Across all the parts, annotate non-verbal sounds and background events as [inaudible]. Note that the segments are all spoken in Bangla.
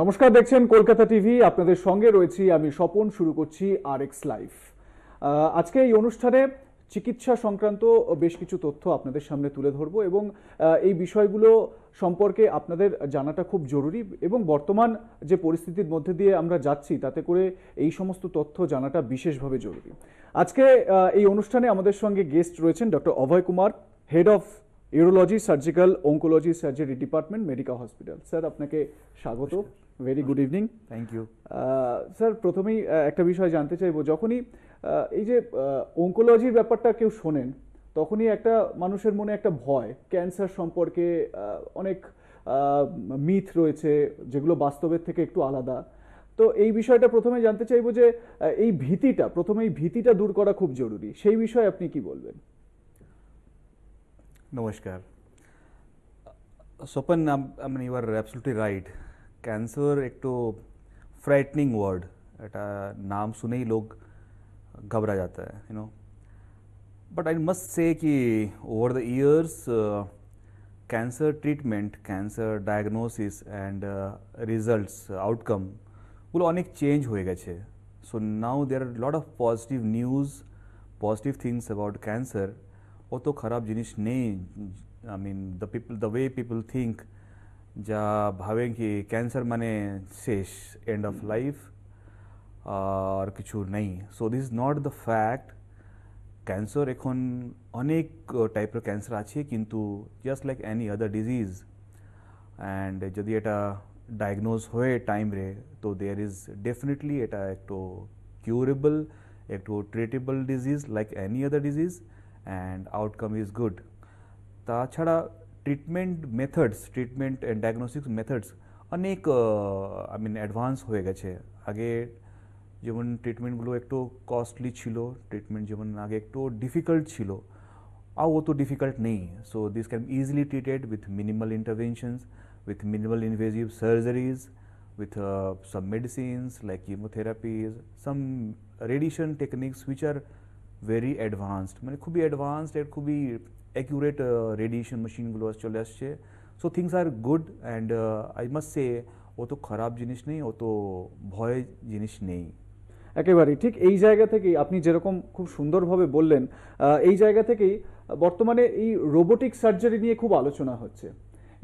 নমস্কার দেখছেন কলকাতা টিভি আপনাদের সঙ্গে রয়েছি আমি স্বপন শুরু করছি আর এক্স লাইফ আজকে এই অনুষ্ঠানে চিকিৎসা সংক্রান্ত বেশ কিছু তথ্য আপনাদের সামনে তুলে ধরবো এবং এই বিষয়গুলো সম্পর্কে আপনাদের জানাটা খুব জরুরি এবং বর্তমান যে পরিস্থিতির মধ্যে দিয়ে আমরা যাচ্ছি তাতে করে এই সমস্ত তথ্য জানাটা বিশেষভাবে জরুরি আজকে এই অনুষ্ঠানে আমাদের সঙ্গে গেস্ট রয়েছেন doctor Abhay Kumar head of urology surgical oncology surgery department Medica hospital sir আপনাকে স্বাগত very good evening thank you sir প্রথমেই uh, একটা বিষয় জানতে চাইবো যখনই uh, এই যে অঙ্কোলজির uh, ব্যাপারটা কেউ শোনেন তখনই একটা মানুষের মনে একটা ভয় ক্যান্সার সম্পর্কে অনেক মিথ রয়েছে যেগুলো বাস্তবের থেকে একটু আলাদা তো এই বিষয়টা প্রথমে জানতে চাইবো যে এই ভীতিটা প্রথমে এই ভীতিটা দূর করা খুব জরুরি সেই বিষয়ে আপনি কি বলবেন নমস্কার Swapan I mean you are absolutely right cancer एक तो फ्राइटनिंग वर्ड एट नाम सुने ही लोग घबरा जाता है you know but I must say कि over the years cancer treatment cancer diagnosis and results outcome वो अनेक चेंज हो गए थे so now there are lot of positive news positive things about cancer वो तो खराब जिनिस नहीं I mean the people the way people think যা ভাবেন কি ক্যান্সার মানে শেষ এন্ড অফ লাইফ আর কিছু নেই so this is not the fact cancer এখন অনেক টাইপের uh, ক্যান্সার আছে কিন্তু just like any other disease and যদি এটা ডায়াগনোজ হয়ে টাইম রে তো দেয়ার ইজ ডেফিনেটলি এটা একটু কিউরেবল একটু treatable disease like any other disease and outcome is good তাছাড়া treatment methods treatment and diagnostics methods अनेक आई मीन एडभांस हो गए आगे जेमन ट्रिटमेंटगुलो एक कस्टलि तो ट्रीटमेंट जेमन आगे एक तो डिफिकल्ट वो तो डिफिकल्ट नहीं so this can easily treated with minimal interventions with minimal invasive surgeries with some medicine like chemotherapies some radiation techniques which are very advanced मैंने खूब ही एडवांस्ड एंड खूब অ্যাকিউরেট রেডিয়েশন মেশিনগুলো চলে আসছে so things are good and I must say অত খারাপ জিনিস নেই অত ভয় জিনিস নেই একেবারেই ঠিক এই জায়গা থেকেই আপনি যেরকম খুব সুন্দরভাবে বললেন এই জায়গা থেকেই বর্তমানে এই রোবোটিক সার্জারি নিয়ে খুব আলোচনা হচ্ছে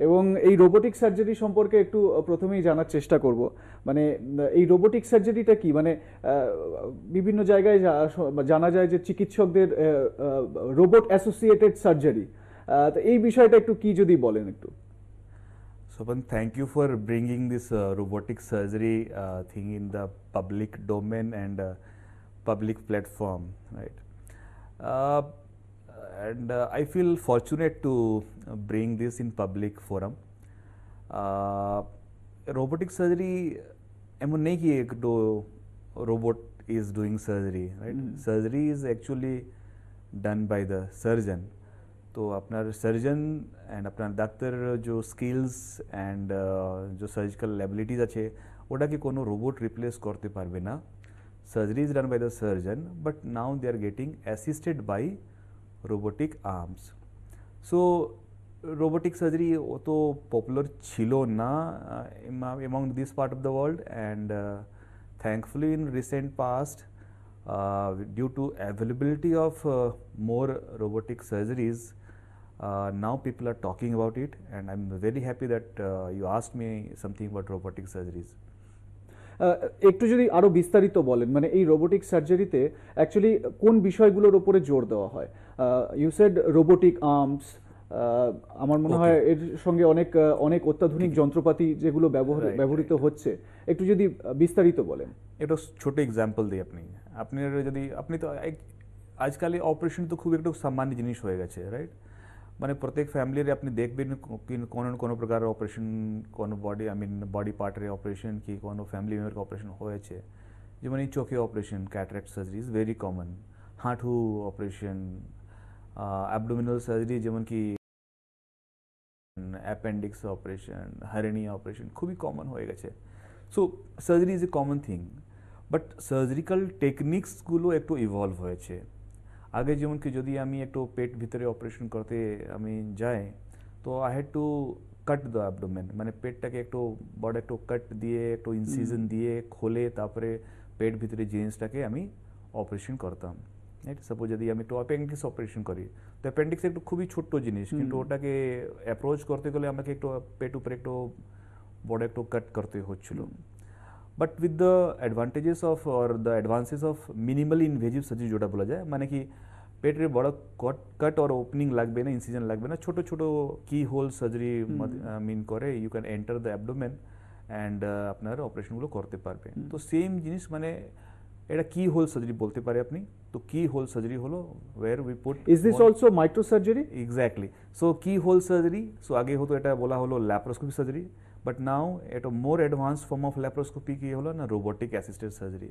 এবং এই রোবোটিক সার্জারি সম্পর্কে একটু প্রথমেই জানার চেষ্টা করব মানে এই রোবোটিক সার্জারিটা কি মানে বিভিন্ন জায়গায় জানা যায় যে চিকিৎসকদের রোবট অ্যাসোসিয়েটেড সার্জারি তো এই বিষয়টা একটু কি যদি বলেন একটু Swapan thank you for bringing this robotic surgery thing in the public domain and public platform right and uh, I feel fortunate to uh, bring this in public forum. Uh, robotic surgery, I नहीं not robot is doing surgery, right? Mm. Surgery is actually done by the surgeon. तो अपना सर्जन एंड अपना ডাক্তার जो স্কিলস অ্যান্ড uh, जो সার্জিক্যাল অ্যাবিলিটিজ আছে ওটাকে কোনো রোবট রিপ্লেস করতে পারবে না surgery is done by the surgeon but now they are getting assisted by robotic arms. So, robotic surgery was popular ছিল না uh, uh, among this part of the world and uh, thankfully in recent past uh, due to availability of uh, more robotic surgeries uh, now people are talking about it and I'm very happy that uh, you asked me something about robotic surgeries. একটু যদি আরও বিস্তারিত বলেন মানে এই রোবোটিক সার্জারিতে অ্যাকচুয়ালি কোন বিষয়গুলোর উপরে জোর দেওয়া হয় ইউ সেড রোবোটিক আর্মস আমার মনে হয় এর সঙ্গে অনেক অনেক অত্যাধুনিক যন্ত্রপাতি যেগুলো ব্যবহার ব্যবহৃত হচ্ছে একটু যদি বিস্তারিত বলেন এটা ছোট এক্সাম্পল দিই আপনি আপনার যদি আপনি তো আজকাল অপারেশন তো খুব একটু সামান্য জিনিস হয়ে গেছে রাইট মানে প্রত্যেক ফ্যামিলির আপনি দেখবেন কোনো না কোনো প্রকার অপারেশন কোনো বডি আই মিন বডি পার্টের অপারেশন কি কোনো ফ্যামিলি মেম্বারকে অপারেশন হয়েছে যেমন এই চোখে operation cataract surgery is very common হাঁটু অপারেশন অ্যাবডোমিনাল সার্জারি যেমন কি অ্যাপেন্ডিক্স অপারেশন হারেনি অপারেশন খুবই কমন হয়ে গেছে so surgery is a common thing but surgical টেকনিক্সগুলো একটু ইভলভ হয়েছে আগে যেমন কি যদি আমি একটু পেট ভিতরে অপারেশন করতে আমি যাই তো I had to cut the abdomen মানে পেটটাকে একটু বড় একটু কাট দিয়ে একটু ইনসিজন দিয়ে খোলে তারপরে পেট ভিতরে জিনিসটাকে আমি অপারেশন করতাম রাইট সাপোজ যদি আমি একটু অ্যাপেন্ডিক্স অপারেশন করি তো অ্যাপেন্ডিক্স একটু খুবই ছোট্ট জিনিস কিন্তু ওটাকে অ্যাপ্রোচ করতে গেলে আমাকে একটু পেট উপরে একটু বড় একটু কাট করতে হচ্ছিল but with the advantages of or the advances of minimal invasive surgery যেটা বলা যায় মানে কি পেটের বড় কট কাট অর ওপেনিং লাগবে না ইনসিজন লাগবে না ছোটো ছোটো কি হোল সার্জারি মিন করে you can enter the abdomen and আপনার অপারেশনগুলো করতে পারবে তো সেম জিনিস মানে এটা কি হোল সার্জারি বলতে পারে আপনি তো কি হোল সার্জারি হলো where we put is this also micro surgery exactly so কি হোল সার্জারি সো আগে হতো এটা বলা হলো laparoscopy surgery but now at more advance form of of laparoscopy की না robotic robotic surgery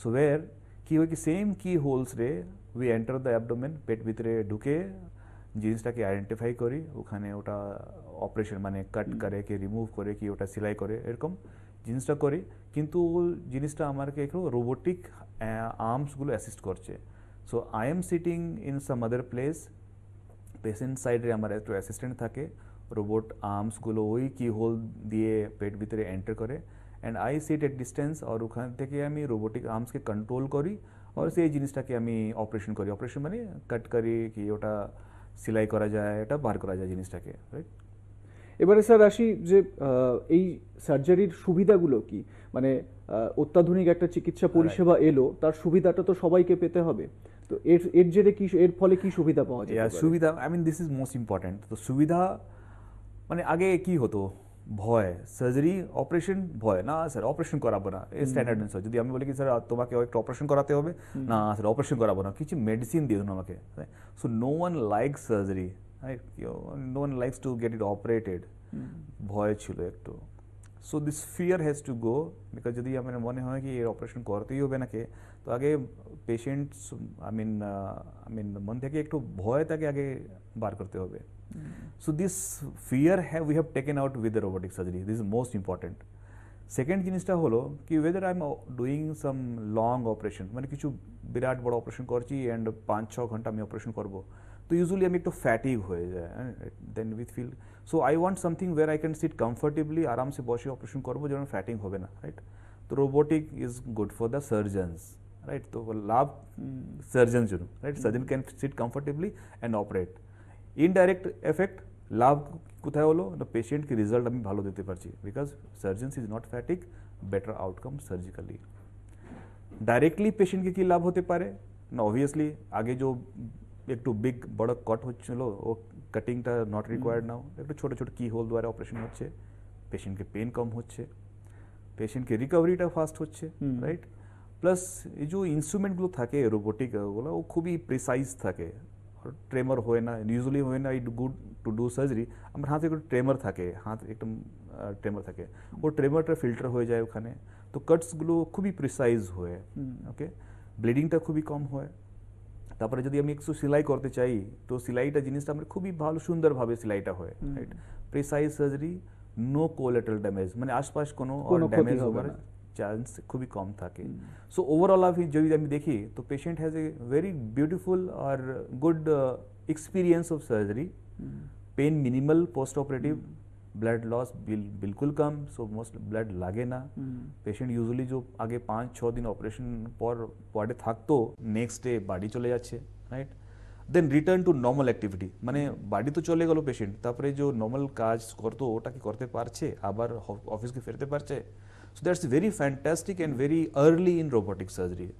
so So কি হয় কি সেম কি হোলস রে উই এন্টার দ্য অ্যাবডোমেন পেট ভিতরে ঢুকে জিনিসটাকে আইডেন্টিফাই করি ওখানে ওটা অপারেশন মানে কাট করে কি রিমুভ করে কি ওটা সেলাই করে এরকম জিনিসটা করি কিন্তু জিনিসটা আমাকে একটু রোবোটিক আর্মসগুলো অ্যাসিস্ট করছে so I am sitting in some other place patient সাইডে আমার একটু অ্যাসিস্ট্যান্ট থাকে রোবট আর্মসগুলো ওই কি হোল দিয়ে পেট ভিতরে এন্টার করে and I sit at distance আর ওখান থেকে আমি রোবোটিক আর্মসকে কন্ট্রোল করি আর সেই জিনিসটাকে আমি অপারেশন করি অপারেশন মানে কাট করি কি ওটা সেলাই করা যায় এটা বার করা যায় জিনিসটাকে রাইট এবারে স্যার আসি যে এই সার্জারির সুবিধাগুলো কি মানে অত্যাধুনিক একটা চিকিৎসা পরিষেবা এলো তার সুবিধাটা তো সবাইকে পেতে হবে তো এর এর জেরে কি এর ফলে কি সুবিধা পাওয়া যায় সুবিধা I mean this is most important তো সুবিধা মানে আগে কি হতো ভয় সার্জারি অপারেশন ভয় না স্যার অপারেশন করাবো না এই স্ট্যান্ডার্ড স্যার যদি আমি বলি কি স্যার তোমাকে একটা অপারেশন করাতে হবে না স্যার অপারেশন করাবো না কিছু মেডিসিন দিয়ে দিন আমাকে so no one like surgery no one like to get it operated ভয় ছিল একটু so this fear has to go because যদি আমার মনে হয় কি এর অপারেশন করতেই হবে নাকি তো আগে patients I mean I mean মন থেকে একটু ভয় তাকে আগে বার করতে হবে So this fear have we have taken out with the robotic surgery. This is most important. Second জিনিসটা হলো কি whether I am doing some long operation মানে কিছু বিরাট বড় অপারেশন করছি অ্যান্ড পাঁচ ছ ঘন্টা আমি অপারেশন করব তো ইউজুয়ালি আমি একটু ফ্যাটিগ হয়ে যায় then with feel so I want something where I can sit comfortably আরামসে বসে অপারেশন করবো যেন ফ্যাটিং হবে না রাইট তো robotic is good for the surgeons right তো লাভ সার্জন জন্য right surgeon can sit comfortably and operate indirect effect लाभ कथाय हलो पेशेंट के रिजल्ट भलो देते because surgeons is not fatigue better outcome surgically directly patient के कि लाभ होते पारे ना ऑब्वियसलि आगे जो एक बिग बड़ कट हो कटिंग नट रिक्वयार्ड नाउ एक छोटो छोटो की होल द्वारा अपरेशन हो पेशेंट के पेन कम हो पेशेंट के रिकवरि फास्ट हो रट प्लस हम्म। ये जो इन्स्ट्रुमेंटगुलो थे रोबोटिक खूब ही प्रिसाइज थे ট্রেমার হয় না ইউজুয়ালি হয় না it good to do surgery আমার হাতে একটু ট্রেমার থাকে হাত একদম ট্রেমার থাকে ও ট্রেমারটা ফিল্টার হয়ে যায় ওখানে তো কাটসগুলো খুবই প্রিসাইজ হয় ওকে ব্লিডিংটা খুবই কম হয় তারপরে যদি আমি একটু সেলাই করতে চাই তো সেলাইটা জিনিসটা আমার খুবই ভালো সুন্দরভাবে সেলাইটা হয় right precise surgery no collateral damage মানে আশপাশ কোনো ড্যামেজ হবার চান্স খুবই কম থাকে সো ওভারঅল আমি যদি আমি দেখি তো patient has a very beautiful or good experience of surgery pain minimal post operative blood loss बिल, बिल्कुल कम सो मोस्ट ब्लड लागे ना পেশেন্ট ইউজুয়ালি যে আগে পাঁচ ছ দিন অপারেশন পর ওয়ার্ডে থাকতো নেক্সট ডে বাড়ি চলে যাচ্ছে right then return to normal activity মানে বাড়ি তো চলে গেল পেশেন্ট তারপরে যে নর্মাল কাজ করতো ওটা কি করতে পারছে আবার অফিসকে ফেরতে পারছে So that's very fantastic and very early in robotic surgery.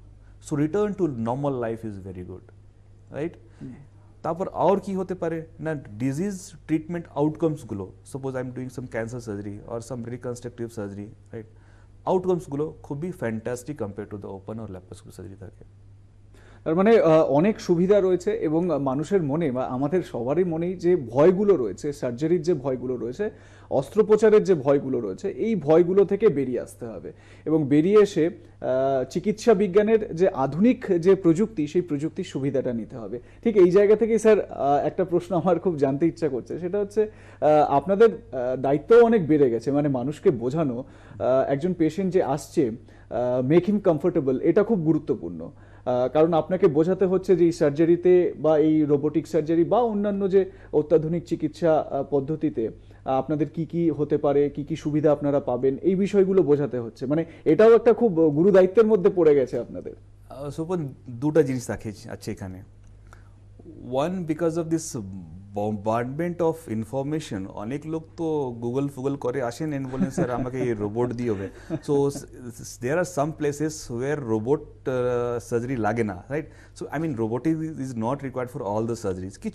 So return to normal life is very good, right? তারপর আর কি হতে পারে না ডিজিজ ট্রিটমেন্ট আউটকামসগুলো suppose I am doing some cancer surgery or some reconstructive surgery right আউটকামসগুলো খুবই fantastic compare to the open or laparoscope surgery থাকে তার মানে অনেক সুবিধা রয়েছে এবং মানুষের মনে বা আমাদের সবারই মনেই যে ভয়গুলো রয়েছে সার্জারির যে ভয়গুলো রয়েছে অস্ত্রোপচারের যে ভয়গুলো রয়েছে এই ভয়গুলো থেকে বেরিয়ে আসতে হবে এবং বেরিয়ে এসে চিকিৎসা বিজ্ঞানের যে আধুনিক যে প্রযুক্তি সেই প্রযুক্তির সুবিধাটা নিতে হবে ঠিক এই জায়গা থেকেই স্যার একটা প্রশ্ন আমার খুব জানতে ইচ্ছা করছে সেটা হচ্ছে আপনাদের দায়িত্বও অনেক বেড়ে গেছে মানে মানুষকে বোঝানো একজন পেশেন্ট যে আসছে মেক হিম কমফোর্টেবল এটা খুব গুরুত্বপূর্ণ কারণ আপনাকে বোঝাতে হচ্ছে যে এই সার্জারিতে বা এই রোবোটিক সার্জারি বা অন্যান্য যে অত্যাধুনিক চিকিৎসা পদ্ধতিতে আপনাদের কি কি হতে পারে কি কি সুবিধা আপনারা পাবেন এই বিষয়গুলো বোঝাতে হচ্ছে মানে এটাও একটা খুব গুরু দায়িত্বের মধ্যে পড়ে গেছে আপনাদের সুপন দুটা জিনিস রাখে আছে এখানে one because of this bombardment of information अनेक लोक तो गुगल फुगल कर आसें एम्बुलेंस रोबोट दिए हो so there are some places where robot surgery लागे ना right so I mean robot is is not required for all the surgeries कि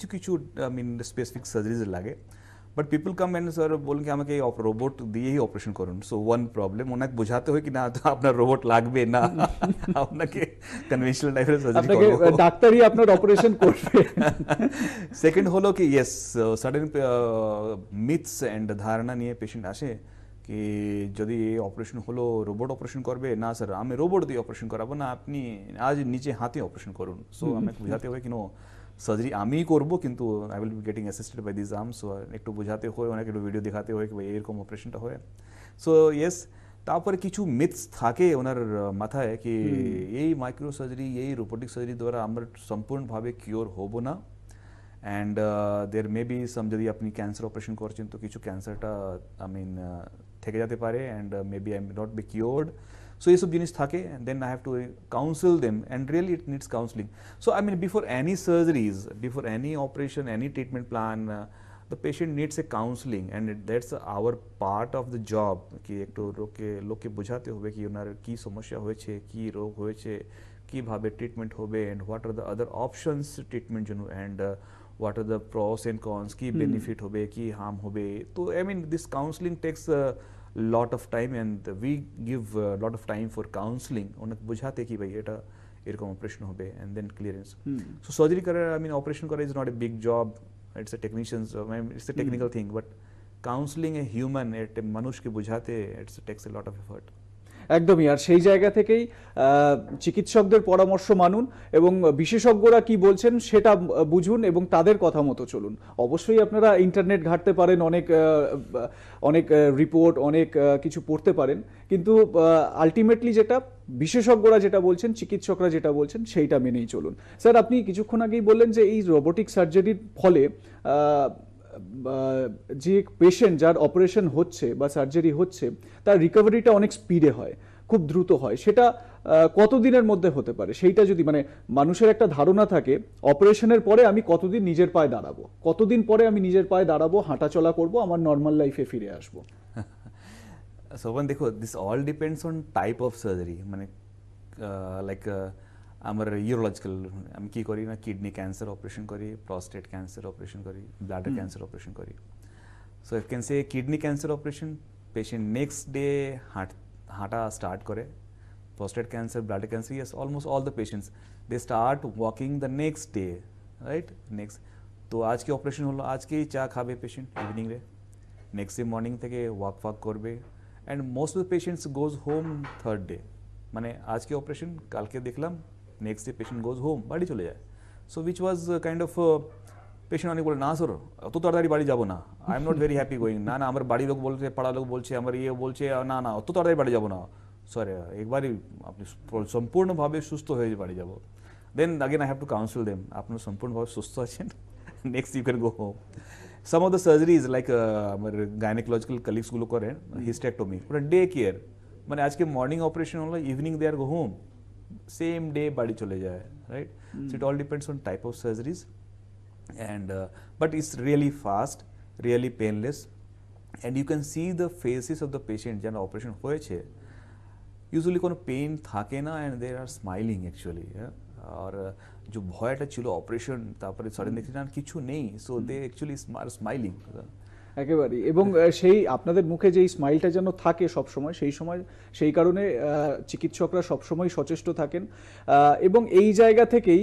आई मिन स्पेसिफिक सर्जरिज लागे but people come and sir বলুন কি আমাকে এই রোবট দিয়েই অপারেশন করুন সো ওয়ান প্রবলেম ওনাকে বোঝাতে হয় কি না আপনার রোবট লাগবে না আপনাকে কনভেনশনাল টাইপের সার্জারি করবো ডাক্তারই আপনার অপারেশন করবে সেকেন্ড হলো কি ইয়েস সাডেন মিথস অ্যান্ড ধারণা নিয়ে পেশেন্ট আসে কি যদি অপারেশন হলো রোবট অপারেশন করবে না স্যার আমি রোবট দিয়ে অপারেশন করাবো না আপনি আজ নিজে হাতে অপারেশন করুন সো আমাকে বোঝাতে হবে কিনা সার্জারি আমিই করব কিন্তু I will be getting assisted by this arm so একটু বোঝাতে হয় অনেক একটু ভিডিও দেখাতে হয় কি ভাই এরকম অপারেশনটা হয় সো ইয়েস তারপরে কিছু মিথস থাকে ওনার মাথায় কি এই মাইক্রো সার্জারি এই রোবোটিক সার্জারি দ্বারা আমরা সম্পূর্ণভাবে কিওর হব না and there may be some যদি আপনি ক্যান্সার অপারেশন করছেন তো কিছু ক্যান্সারটা আই মিন থেকে যেতে পারে and may be I not be cured So, এইসব জিনিস থাকে and then I have to counsel them and really it needs counseling. So, I mean before any surgeries, before any operation, any treatment plan, uh, the patient needs a counseling and it, that's our part of the job কি একটু লোকে লোকে বোঝাতে হবে কি ওনার কি সমস্যা হয়েছে কি রোগ হয়েছে কিভাবে ট্রিটমেন্ট হবে and what are the other options treatment জন্য and uh, what are the pros and cons কি বেনিফিট হবে কি হার্ম হবে তো I mean this counselling takes lot of time and we give a lot of time for counseling ওনাকে বোঝাতে কি ভাই এটা এরকম অপারেশন হবে and then clearance so surgery করা আই মিন অপারেশন করা is not a big job it's a technicians it's a technical thing but counselling a human at মানুষকে বোঝাতে it's takes a lot of effort একদমই আর সেই জায়গা থেকেই চিকিৎসকদের পরামর্শ মানুন এবং বিশেষজ্ঞরা কি বলছেন সেটা বুঝুন এবং তাদের কথা মতো চলুন অবশ্যই আপনারা ইন্টারনেট ঘাটতে পারেন অনেক অনেক রিপোর্ট অনেক কিছু পড়তে পারেন কিন্তু আলটিমেটলি যেটা বিশেষজ্ঞরা যেটা বলছেন চিকিৎসকরা যেটা বলছেন সেইটা মেনেই চলুন স্যার আপনি কিছুক্ষণ আগেই বললেন যে এই রোবোটিক সার্জারির ফলে যে পেশেন্ট যার অপারেশন হচ্ছে বা সার্জারি হচ্ছে তার রিকভারিটা অনেক স্পিডে হয় খুব দ্রুত হয় সেটা কতদিনের মধ্যে হতে পারে সেইটা যদি মানে মানুষের একটা ধারণা থাকে অপারেশনের পরে আমি কতদিন নিজের পায়ে দাঁড়াবো কতদিন পরে আমি নিজের পায়ে দাঁড়াবো হাঁটাচলা করবো আমার নর্মাল লাইফে ফিরে আসবো সোবান [laughs] দেখো this all depends on type of surgery মানে লাইক आमर यूरोलॉजिकल आम कि करना किडनी कैंसर ऑपरेशन करी प्रोस्टेट कैंसर ऑपरेशन करी ब्लडर कैंसर ऑपरेशन करी so if can say kidney cancer operation patient next day हाँ हाँ स्टार्ट कर prostate cancer bladder cancer yes almost all the patients they start walking the next day right next तो आज के ऑपरेशन हलो आज के चा खा patient evening next day morning they walk walk कर and most of the patients goes home third day माने आज के ऑपरेशन कल के देखल next day patient goes home बाड़ी चले जाए सो विच वज काइंड अफ पेशेंट अनेक ना सर अत तड़ी बाड़ी जाब ना I am not very happy going ना ना हमारे बाड़ी लोक बोलते पड़ा लोक बोलते हमारे ये बोलते ना ना अत तड़ी बाड़ी जाब ना सर एक बार ही अपनी सम्पूर्ण भाव सुस्थ हो बाड़ी जाब then again I have to counsel them अपना सम्पूर्ण भाव सुस्थ आक्सट you can go home some of the surgery is like gynaecological कलिग्सगुलो करें हिस्टेक्टोमी डे केयर मैंने आज के मॉर्निंग ऑपरेशन हो evening they are go home same day बाड़ी चले जाए right so it all depends on type of surgeries and but it's really fast really painless and you can see the faces of the patient जन ऑपरेशन हो यूजुअली को पेन थे ना and there are smiling actually और uh, जो भयटा छो अपरेशन तपर सडन कि नहीं so they actually are smiling একেবারেই এবং সেই আপনাদের মুখে যে স্মাইলটা যেন থাকে সব সময় সেই সময় সেই কারণে চিকিৎসকরা সবসময় সচেষ্ট থাকেন এবং এই জায়গা থেকেই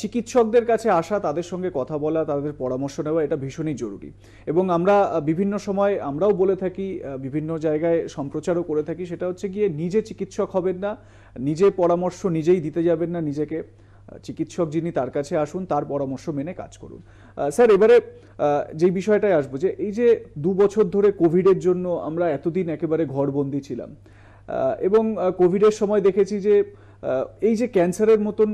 চিকিৎসকদের কাছে আসা তাদের সঙ্গে কথা বলা তাদের পরামর্শ নেওয়া এটা ভীষণই জরুরি এবং আমরা বিভিন্ন সময় আমরাও বলে থাকি বিভিন্ন জায়গায় সম্প্রচারও করে থাকি সেটা হচ্ছে গিয়ে নিজে চিকিৎসক হবেন না নিজে পরামর্শ নিজেই দিতে যাবেন না নিজেকে চিকিৎসক যিনি তার কাছে আসুন তার পরামর্শ মেনে কাজ করুন স্যার এবারে যে বিষয়টায় আসবো যে এই যে দু বছর ধরে কোভিডের জন্য আমরা এতদিন একেবারে ঘরবন্দি ছিলাম এবং কোভিডের সময় দেখেছি যে এই যে ক্যান্সারের মতন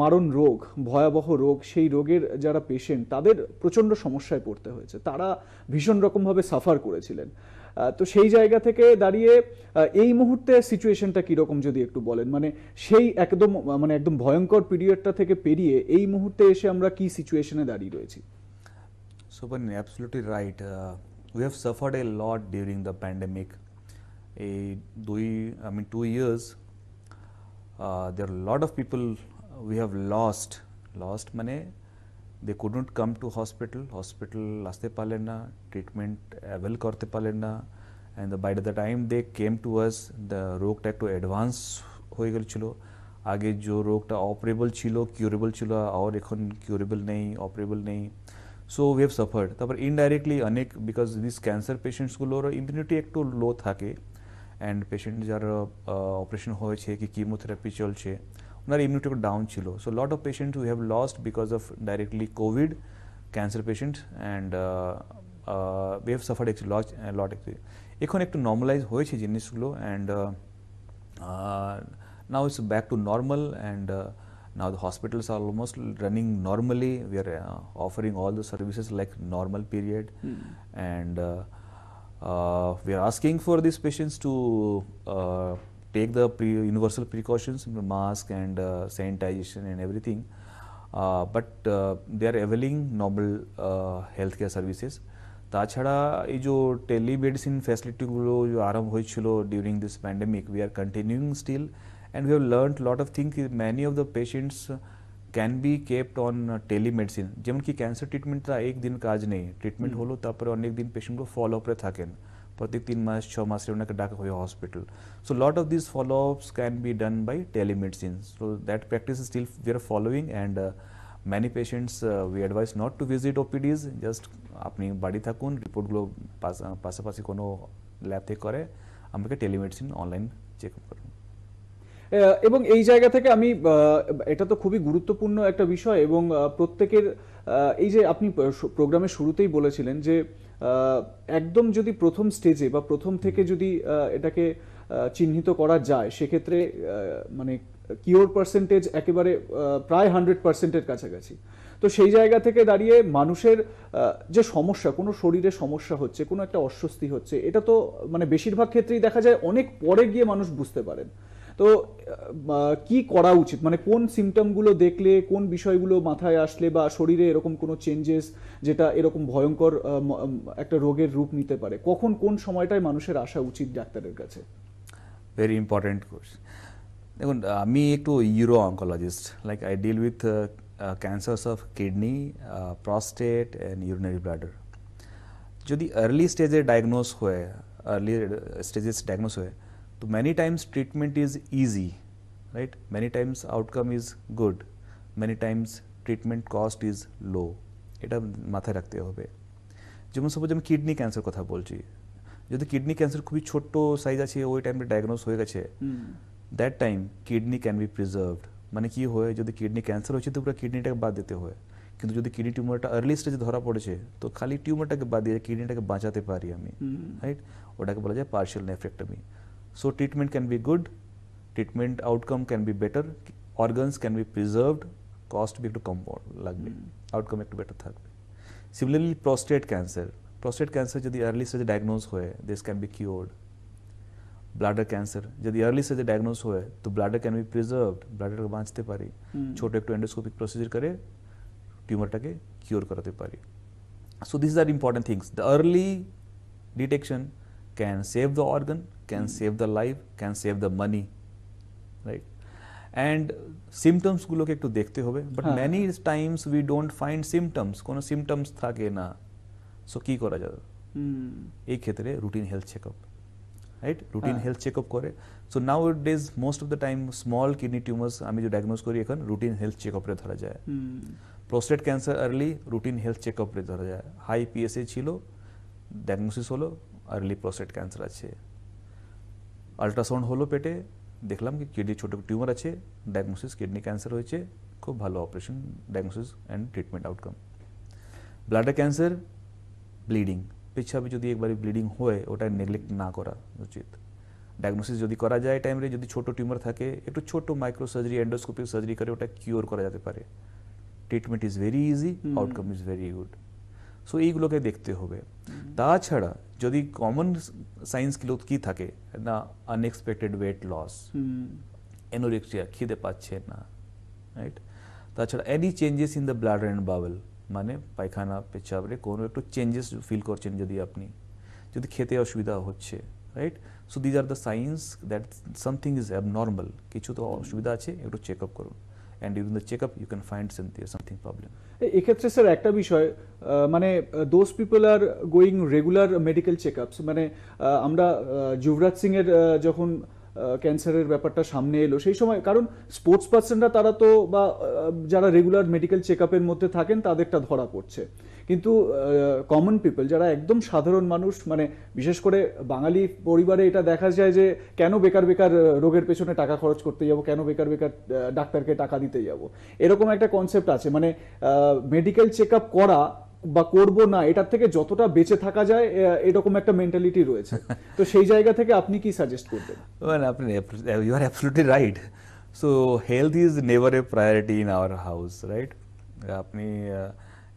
মারণ রোগ ভয়াবহ রোগ সেই রোগের যারা পেশেন্ট তাদের প্রচণ্ড সমস্যায় পড়তে হয়েছে তারা ভীষণ রকমভাবে সাফার করেছিলেন তো সেই জায়গা থেকে দাঁড়িয়ে এই মুহূর্তে সিচুয়েশনটা কীরকম যদি একটু বলেন মানে সেই একদম মানে একদম ভয়ঙ্কর পিরিয়ডটা থেকে পেরিয়ে এই মুহূর্তে এসে আমরা কি সিচুয়েশনে দাঁড়িয়ে রয়েছি Swapan absolutely right we have suffered a lot during the pandemic. A do I mean two years. Uh, there are a lot of people we have lost. Lost money they couldn't come to hospital hospital ಅಷ್ಟೇ ಪಾಲೆನ ಟ್ರೀಟ್ಮೆಂಟ್ ಅವೆಲ್ ಕೊರ್ತೆ ಪಾಲೆನ and by the time they came to us the ರೋಗটা একটু অ্যাডভান্স হয়ে গেছিল আগে যে রোগটা অপারেবল ছিল কিউরেবল ছিল আর এখন কিউরেবল নেই অপারেবল নেই সো উই হ্যাভ সাফার্ড তারপর ইনডাইরেক্টলি অনেক বিকজ দিস ক্যান্সার পেশেন্টসগুলোর ইমিউনিটি একটু লো থাকে অ্যান্ড পেশেন্ট যার অপারেশন হয়েছে কি কিমোথেরাপি চলছে ওনার ইমিউনিটি ডাউন ছিল so lot of patient we have lost because of directly COVID cancer patient and we have suffered একটি লট লট এখন একটু নর্মালাইজ হয়েছে জিনিসগুলো and uh, uh, now it's back to normal and uh, now the hospitals are almost running normally we are offering all the services like normal period hmm. and we are asking for these patients to take the pre universal precautions, mask and uh, sanitization and everything. Uh, but uh, they are availing novel healthcare services. তাছাড়া এই যে টেলিমেডিসিন ফ্যাসিলিটিগুলো যে আরম্ভ হয়েছিল during this pandemic we are continuing still and we have learn lot of think many of the patients can be kept on telemedicine যেমন কি ক্যান্সার ট্রিটমেন্টটা একদিন কাজ নেই ট্রিটমেন্ট হলো তারপরে অনেক দিন পেশেন্টগুলো ফলো আপে থাকেন প্রত্যেক তিন মাস ছ মাসে ওনাকে ডাকা হয় hospital so lot of this follow ups can be done by telemedicine so that practice still we are following and many patients we advise not to visit OPDs just আপনি বাড়ি থাকুন রিপোর্টগুলো পাশাপাশি কোনো ল্যাব থেকে করে আমাকে টেলিমেডিসিন অনলাইন চেক আপ করুন এবং এই জায়গা থেকে আমি এটা তো খুবই গুরুত্বপূর্ণ একটা বিষয় এবং প্রত্যেকের এই যে আপনি প্রোগ্রামের শুরুতেই বলেছিলেন যে একদম যদি প্রথম স্টেজে বা প্রথম থেকে যদি এটাকে চিহ্নিত করা যায় সেক্ষেত্রে মানে কিওর পার্সেন্টেজ একেবারে প্রায় হান্ড্রেড পার্সেন্টের কাছাকাছি তো সেই জায়গা থেকে দাঁড়িয়ে মানুষের যে সমস্যা কোনো শরীরে সমস্যা হচ্ছে কোনো একটা অস্বস্তি হচ্ছে এটা তো মানে বেশিরভাগ ক্ষেত্রেই দেখা যায় অনেক পরে গিয়ে মানুষ বুঝতে পারেন তো কি করা উচিত মানে কোন সিমটমগুলো দেখলে কোন বিষয়গুলো মাথায় আসলে বা শরীরে এরকম কোনো চেঞ্জেস যেটা এরকম ভয়ঙ্কর একটা রোগের রূপ নিতে পারে কখন কোন সময়টায় মানুষের আসা উচিত ডাক্তারের কাছে ভেরি ইম্পর্ট্যান্ট কোর্স দেখুন আমি একটু uro oncologist like I deal with cancers of kidney prostate and urinary bladder যদি আর্লি স্টেজে ডায়াগনোস হয়ে আর্লি স্টেজে ডায়াগনোস হয়ে So many times treatment is easy, right? Many times outcome is good, many times treatment cost is low. এটা মাথায় রাখতে হবে যেমন সাপোজ আমি কিডনি ক্যান্সার কথা বলছি যদি কিডনি ক্যান্সার খুবই ছোট্ট সাইজ আছে ওই টাইমটা ডায়াগনোস হয়ে গেছে that time kidney can be preserved মানে কি হয় যদি কিডনি ক্যান্সার হয়েছে তো পুরো কিডনিটাকে বাদ দিতে হয় কিন্তু যদি কিডনি টিউমারটা আর্লি স্টেজে ধরা পড়েছে তো খালি টিউমারটাকে বাদ দিয়ে কিডনিটাকে বাঁচাতে পারি আমি রাইট ওটাকে বলা যায় পার্শিয়াল নেফেক্ট আমি So, treatment can be good, treatment outcome can be better, organs can be preserved, cost भी একটু কম লাগবে outcome একটু better থাকবে similarly prostate cancer prostate cancer যদি early stage diagnose হয় this can be cured bladder cancer যদি আর্লি স্টেজে ডায়াগনোস হয় তো ব্লাডার ক্যান বি প্রিজার্ভড ব্লাডারকে বাঁচতে পারি ছোট একটু এন্ডোস্কোপিক প্রসিজার করে টিউমারটাকে কিওর করাতে পারি so this are important things the early detection can save the organ, can save the life, can save the money, right? And symptoms गुलोके एक देखते हुए but many times we don't find symptoms कोनो so থাকে না সো কি করা যাবে routine health checkup, right? Routine right health checkup checkup So nowadays most of the time small kidney time small kidney diagnose আমি যে routine health checkup routine health চেকআপে ধরা Prostate cancer early routine health checkup চেকআপে ধরা যায় High PSA ছিল diagnosis হলো আর্লি প্রোস্টেট ক্যান্সার আছে আল্ট্রাসাউন্ড হলো পেটে দেখলাম কি কিডনি ছোটো টিউমার আছে ডায়াগনোসিস কিডনি ক্যান্সার হয়েছে খুব ভালো operation diagnosis and treatment outcome bladder cancer bleeding পেছাবে যদি একবার ব্লিডিং হয় ওটা নেগলেক্ট না করা উচিত ডায়াগনোসিস যদি করা যায় টাইমে যদি ছোট টিউমার থাকে একটু ছোট মাইক্রো সার্জারি এন্ডোস্কোপিক সার্জারি করে ওটা কিওর করা যেতে পারে treatment is very easy outcome is very good so এইগুলোকে দেখতে হবে তাছাড়া যদি কমন গুলো কি থাকে না আনএক্সপেক্টেড ওয়েট লস এনোরেক্সিয়া খিদে পাচ্ছে না রাইট তাছাড়া any changes in the blood and bowel মানে পায়খানা পেছাবরে মানে কোনো একটু চেঞ্জেস ফিল করছেন যদি আপনি যদি খেতে অসুবিধা হচ্ছে right so these are the signs that something is abnormal কিছু তো অসুবিধা আছে একটু চেক আপ করুন and during the check up you can find something problem এক্ষেত্রে স্যার একটা বিষয় মানে those people are going regular medical check ups মানে আমরা যুবরাজ সিংয়ের যখন ক্যান্সারের ব্যাপারটা সামনে এলো সেই সময় কারণ স্পোর্টস পার্সনরা তারা তো বা যারা রেগুলার মেডিকেল চেক আপের মধ্যে থাকেন তাদেরটা ধরা পড়ছে কিন্তু কমন পিপল যারা একদম সাধারণ মানুষ মানে বিশেষ করে বাঙালি পরিবারে এটা দেখা যায় যে কেন বেকার বেকার রোগের পেছনে টাকা খরচ করতে যাব কেন বেকার বেকার ডাক্তারকে টাকা দিতে যাব এরকম একটা কনসেপ্ট আছে মানে মেডিকেল চেক আপ করা বা করব না এটার থেকে যতটা বেঁচে থাকা যায় এরকম একটা মেন্টালিটি রয়েছে [laughs] তো সেই জায়গা থেকে আপনি কি সাজেস্ট করবেন আপনি you are right so health is never a priority in our house right আপনি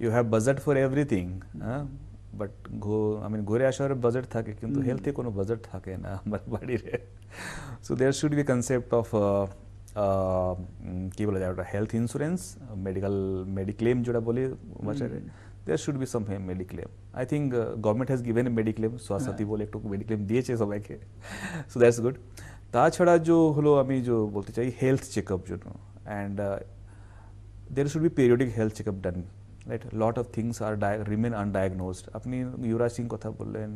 you have budget for everything হ্যাঁ বাট ঘো আমি ঘুরে আসার বাজেট থাকে কিন্তু হেলথে কোনো বাজেট থাকে না আমার বাড়ির so there should be concept of কী বলা যায় ওটা হেলথ ইন্স্যুরেন্স মেডিকেল মেডিক্লেম যেটা বলি ভাষায় there should be some mediclaim I think government has given a mediclaim Swasthya Sathi বলে একটু মেডিক্লেম দিয়েছে সবাইকে সো দ্যাটস গুড তাছাড়া যে হলো আমি যে বলতে চাই হেলথ চেক আপ জন্য and there should be periodic health check up done right? A lot of things are remain undiagnosed. আপনি ইউরাজ সিং কথা বললেন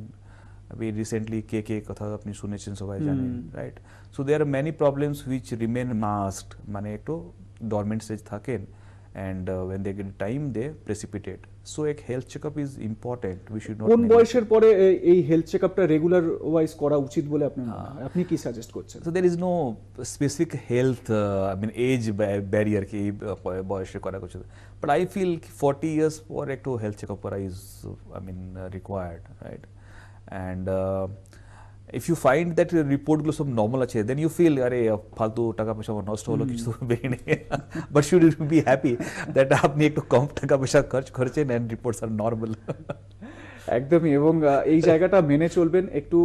we recently KK কথা আপনি শুনেছেন সবাই জানেন right? So there are many problems which remain masked মানে একটু ডরমেন্ট স্টেজ থাকেন and uh, when they get time they precipitate so a health checkup is important we should not কোন বয়সের পরে health checkup ta regular wise করা উচিত বলে apni আপনি কি suggest করছেন so there is no specific health uh, i mean age barrier কি বয়সে করা উচিত but i feel 40 years for একটু health checkup kora is i mean uh, required right and uh, if you find that রিপোর্টগুলো সব নর্মাল আছে দেন ইউ ফিল আরে ফালতু টাকা পয়সা আমার নষ্ট হলো কিছু বেরিয়ে but should you be happy that আপনি একটু কম টাকা পয়সা খরচ করেছেন অ্যান্ড রিপোর্টস আর নর্মাল একদমই এবং এই জায়গাটা মেনে চলবেন একটু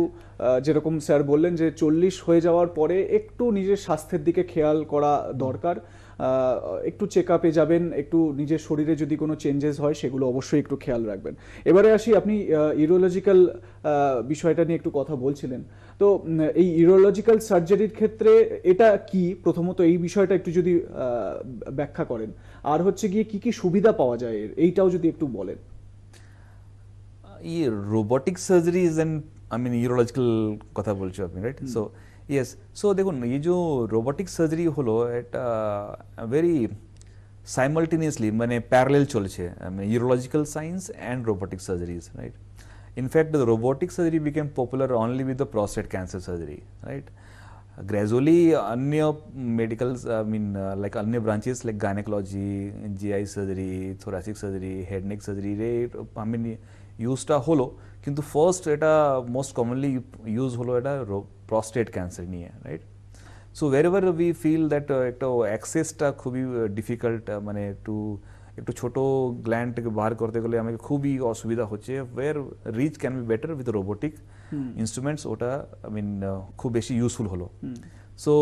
যেরকম স্যার বললেন যে চল্লিশ হয়ে যাওয়ার পরে একটু নিজের স্বাস্থ্যের দিকে খেয়াল করা দরকার একটু চেক আপে যাবেন একটু নিজের শরীরে যদি কোনো চেঞ্জেস হয় সেগুলো অবশ্যই একটু খেয়াল রাখবেন এবারে আসি আপনি ইউরোলজিক্যাল বিষয়টা নিয়ে একটু কথা বলছিলেন তো এই ইউরোলজিক্যাল সার্জারির ক্ষেত্রে এটা কি প্রথমত এই বিষয়টা একটু যদি ব্যাখ্যা করেন আর হচ্ছে গিয়ে কি কি সুবিধা পাওয়া যায় এইটাও যদি একটু বলেন ই robotic surgery is and I mean urological কথা বলছো আপনি রাইট সো यस सो देखो ये जो रोबोटिक सर्जरी হলো এটা ভেরি সাইমultaneously মানে প্যারালাল চলছে মানে urological science and robotic surgeries right in fact the robotic surgery became popular only with the prostate cancer surgery right gradually अन्य medicals i mean uh, like अन्य branches like gynecology gi surgery thoracic surgery head neck surgery they i mean ইউজটা হলো কিন্তু ফার্স্ট এটা মোস্ট কমনলি ইউজ হলো এটা প্রস্টেট ক্যান্সার নিয়ে right so wherever we feel that একটা অ্যাক্সেসটা খুবই ডিফিকাল্ট uh, uh, মানে একটু একটু ছোট গ্ল্যান্ড থেকে বার করতে গেলে আমাকে খুবই অসুবিধা হচ্ছে where reach can be better with robotic instruments ওটা আই মিন uh, খুব বেশি ইউজফুল হলো so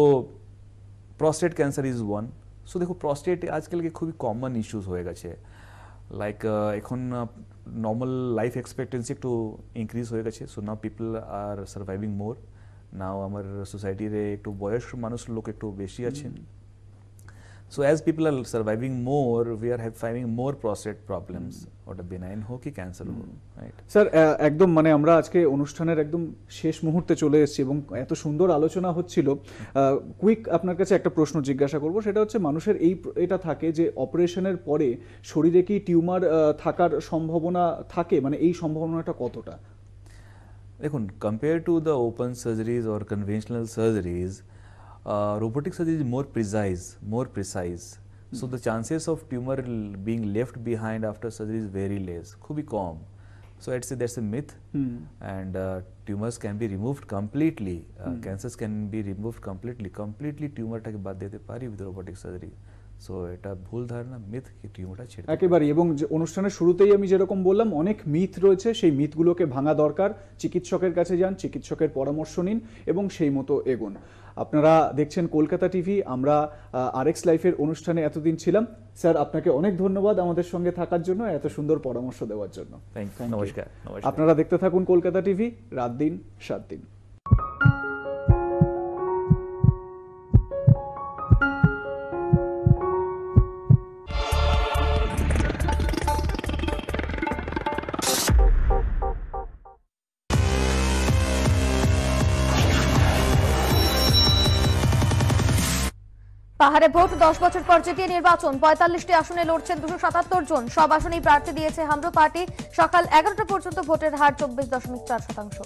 prostate cancer is one so দেখো প্রস্টেট আজকালকে খুবই কমন ইস্যুস হয়ে গেছে লাইক এখন নর্মাল লাইফ এক্সপেকটেন্সি একটু ইনক্রিজ হয়ে গেছে so now people are surviving more now আমার সোসাইটিতে একটু বয়স মানুষ লোক একটু বেশি আছেন So as people are surviving more, we are having more prostate problems, ওটা hmm. benign হোক কি ক্যান্সার হোক রাইট স্যার একদম মানে আমরা আজকে অনুষ্ঠানের একদম শেষ মুহূর্তে চলে এসেছি এবং এত সুন্দর আলোচনা হচ্ছিল কুইক আপনার কাছে একটা প্রশ্ন জিজ্ঞাসা করব সেটা হচ্ছে মানুষের এই এটা থাকে যে অপারেশনের পরে শরীরে কি টিউমার থাকার সম্ভাবনা থাকে মানে এই সম্ভাবনাটা কতটা দেখুন compare to the open surgeries or conventional surgeries uh, robotic surgery is more precise, more precise. Mm. So the chances of tumor being left behind after surgery is very less, could be calm. So I'd say that's a myth, mm. and uh, tumors can be removed completely. Uh, mm. Cancers can be removed completely. Completely tumor take বাদ দিতে pari with robotic surgery. So এটা ভুল ধারণা মিথ কি টিউমটা ছেড়ে একেবারে এবং অনুষ্ঠানের শুরুতেই আমি যেরকম বললাম অনেক মিথ রয়েছে সেই মিথগুলোকে ভাঙা দরকার চিকিৎসকের কাছে যান চিকিৎসকের পরামর্শ নিন এবং সেই মতো এগোন আপনারা দেখছেন কলকাতা টিভি আমরা আরএক্স লাইফের অনুষ্ঠানে এতদিন ছিলাম স্যার আপনাকে অনেক ধন্যবাদ আমাদের সঙ্গে থাকার জন্য এত সুন্দর পরামর্শ দেওয়ার জন্য নমস্কার আপনারা দেখতে থাকুন কলকাতা টিভি রাত দিন সাত দিন পাহাড়ে ভোট দশ বছর পর জিতিয়ে নির্বাচন পঁয়তাল্লিশটি আসনে লড়ছেন দুশো সাতাত্তর জন সব আসনেই প্রার্থী দিয়েছে হামরো পার্টি সকাল এগারোটা পর্যন্ত ভোটের হার চব্বিশ দশমিক চার শতাংশ